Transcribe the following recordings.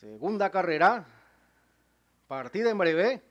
Segunda carrera, partida en breve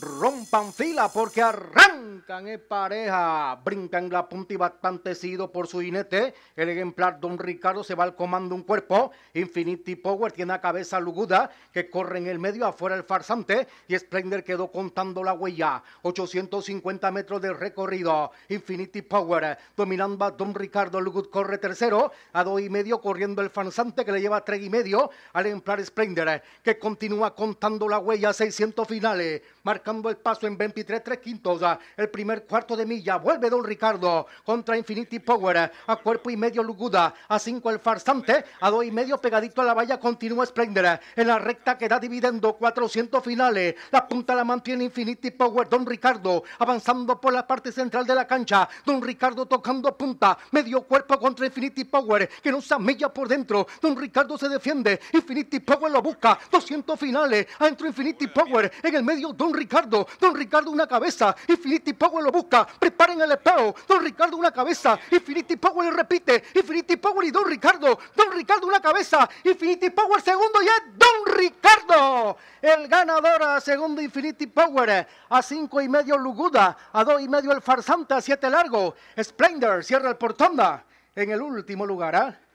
rompan fila porque arrancan en pareja. Brincan la punta y bastantecido por su jinete. El ejemplar Don Ricardo se va al comando un cuerpo. Infinity Power tiene a cabeza luguda que corre en el medio afuera el farsante y Splendor quedó contando la huella. 850 metros de recorrido. Infinity Power dominando a Don Ricardo. Lugud corre tercero a dos y medio corriendo el farsante que le lleva a tres y medio al ejemplar Splendor que continúa contando la huella. 600 finales. Marca el paso en 23 3 quintos. Ah, el primer cuarto de milla vuelve Don Ricardo contra Infinity Power. Ah, a cuerpo y medio Luguda. A cinco el farsante. A dos y medio pegadito a la valla continúa Splendor. Ah, en la recta queda da dividendo 400 finales. La punta la mantiene Infinity Power. Don Ricardo avanzando por la parte central de la cancha. Don Ricardo tocando punta. Medio cuerpo contra Infinity Power que no se milla por dentro. Don Ricardo se defiende. Infinity Power lo busca. 200 finales. Adentro Infinity Power. En el medio Don Ricardo don Ricardo una cabeza, Infinity Power lo busca, preparen el espejo, don Ricardo una cabeza, Infinity Power lo repite, Infinity Power y don Ricardo, don Ricardo una cabeza, Infinity Power segundo y es don Ricardo, el ganador a segundo Infinity Power, a cinco y medio Luguda, a dos y medio el farsante, a siete largo, Splendor cierra el portonda en el último lugar, ¿ah?